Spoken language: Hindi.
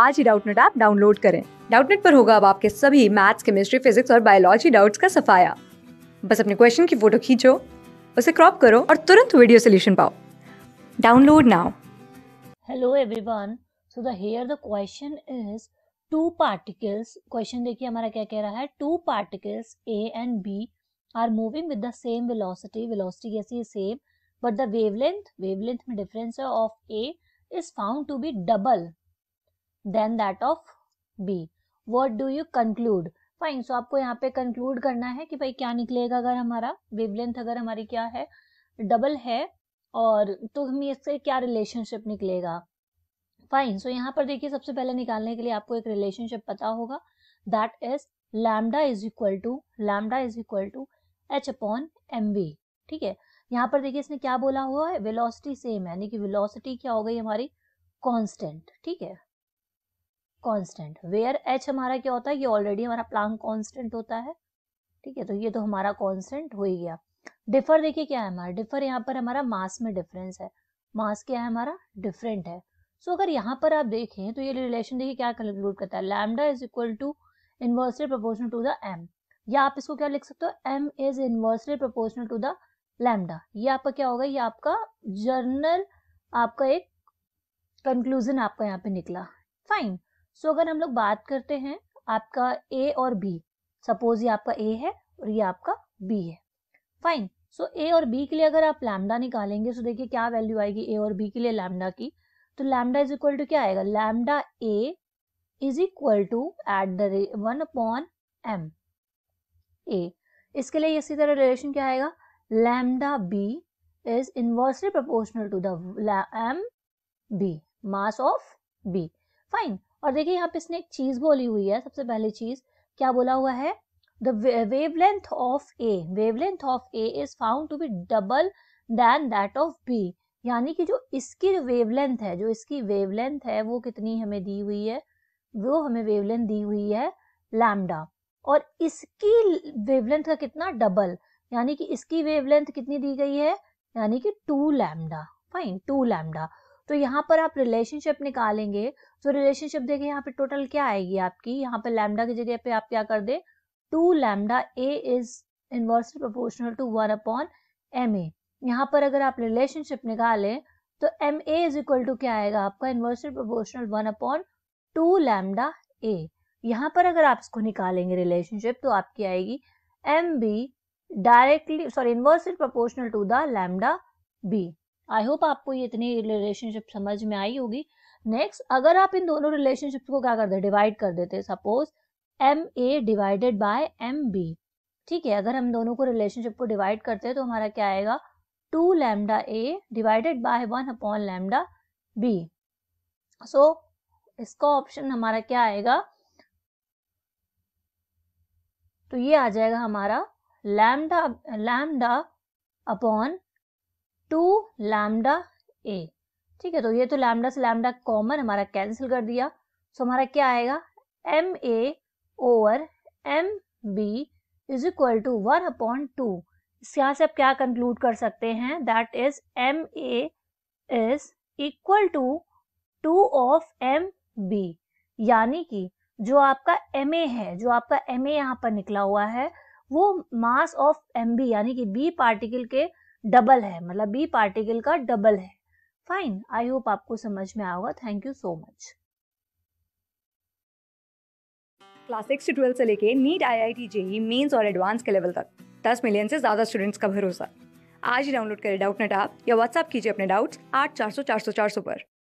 आज ही डाउटनेट ऐप डाउनलोड करें डाउटनेट पर होगा अब आपके सभी मैथ्स केमिस्ट्री फिजिक्स और बायोलॉजी डाउट्स का सफाया बस अपने क्वेश्चन की फोटो खींचो उसे क्रॉप करो और तुरंत वीडियो सोल्यूशन पाओ download now hello everyone so the here the question is two particles question देखिए हमारा क्या कह रहा है two particles A and B are moving with the same velocity velocity कैसी है same but the wavelength wavelength में difference of A is found to be double than that of B what do you conclude fine so आपको यहाँ पे कंक्लूड करना है कि भाई क्या निकलेगा अगर हमारा वेवलेंथ अगर हमारी क्या है डबल है और तो हमें इससे क्या रिलेशनशिप निकलेगा फाइन सो so, यहाँ पर देखिए सबसे पहले निकालने के लिए आपको एक रिलेशनशिप पता होगा that is lambda is equal to lambda is equal to H upon M V ठीक है यहाँ पर देखिए इसने क्या बोला हुआ है वेलोसिटी सेम है यानी कि वेलोसिटी क्या हो गई हमारी कांस्टेंट ठीक है कांस्टेंट वेयर एच हमारा क्या होता है ये ऑलरेडी हमारा प्लांक कांस्टेंट होता है ठीक है तो ये तो हमारा कांस्टेंट हो ही गया डिफर देखिए क्या है हमारा डिफर यहाँ पर हमारा मास में डिफरेंस है मास क्या है हमारा डिफरेंट है सो so, अगर यहाँ पर आप देखें तो ये रिलेशन देखिए क्या कंक्लूड करता है lambda is equal to inversely proportional to the M या आप इसको क्या लिख सकते हो M is inversely proportional to the lambda ये आपका क्या होगा ये आपका जर्नल आपका एक कंक्लूजन आपका यहाँ पे निकला फाइन सो so, अगर हम लोग बात करते हैं आपका ए और बी सपोज ये आपका ए है और ये आपका बी है फाइन सो ए और बी के लिए अगर आप लैमडा निकालेंगे तो देखिए क्या वैल्यू आएगी ए और बी के लिए लैमडा की तो लैमडा इज इक्वल टू क्या आएगा lambda A is equal to at the ray one upon M A इसके लिए इसी तरह रिलेशन क्या आएगा lambda B is inversely proportional to the M B mass of B fine और देखिए यहाँ पे इसने एक चीज़ बोली हुई है सबसे पहली चीज़ क्या बोला हुआ है the wave length of A wave length of A is found to be double than that of B यानी कि जो इसकी वेव लेंथ है जो इसकी वेव लेंथ है वो कितनी हमें दी हुई है वो हमें वेव लेंथ दी हुई है लैमडा और इसकी वेव लेंथ का कितना डबल यानी कि इसकी वेव लेंथ कितनी दी गई है यानी कि two lambda fine two lambda तो यहाँ पर आप रिलेशनशिप निकालेंगे तो रिलेशनशिप देखें यहाँ पे टोटल क्या आएगी आपकी यहाँ पे लैमडा की जगह पे आप क्या कर दे two lambda A is inversely proportional to one upon M A यहाँ पर अगर आप रिलेशनशिप निकालें तो M A is equal to क्या आएगा आपका inverse proportional one upon two lambda A यहाँ पर अगर आप इसको निकालेंगे रिलेशनशिप तो आपकी आएगी M B directly sorry inverse proportional to the lambda B I hope आपको ये इतनी रिलेशनशिप समझ में आई होगी नेक्स्ट अगर आप इन दोनों रिलेशनशिप को क्या करते डिवाइड कर देते suppose M A divided by M B ठीक है अगर हम दोनों को रिलेशनशिप को डिवाइड करते हैं तो हमारा क्या आएगा two lambda A divided by one upon lambda B so इसका ऑप्शन हमारा क्या आएगा तो ये आ जाएगा हमारा lambda lambda upon two lambda A ठीक है तो ये तो लैमडा से लैमडा कॉमन हमारा कैंसिल कर दिया सो हमारा क्या आएगा M A over M B is equal to one upon two इस यहाँ से आप क्या कंक्लूड कर सकते हैं that is M A is equal to two of M B यानी कि जो आपका एम ए है जो आपका एम ए यहाँ पर निकला हुआ है वो मास ऑफ एम बी यानी कि बी पार्टिकल के डबल है मतलब बी पार्टिकल का डबल है फाइन आई होप आपको समझ में आया thank you so much class six to twelfth से लेके NEET I I T JEE mains और एडवांस के लेवल तक दस मिलियन से ज़्यादा स्टूडेंट्स का भरोसा आज ही डाउनलोड करें डाउट नेट आप या व्हाट्सअप कीजिए अपने डाउट्स आठ चार सौ चार सौ चार सौ पर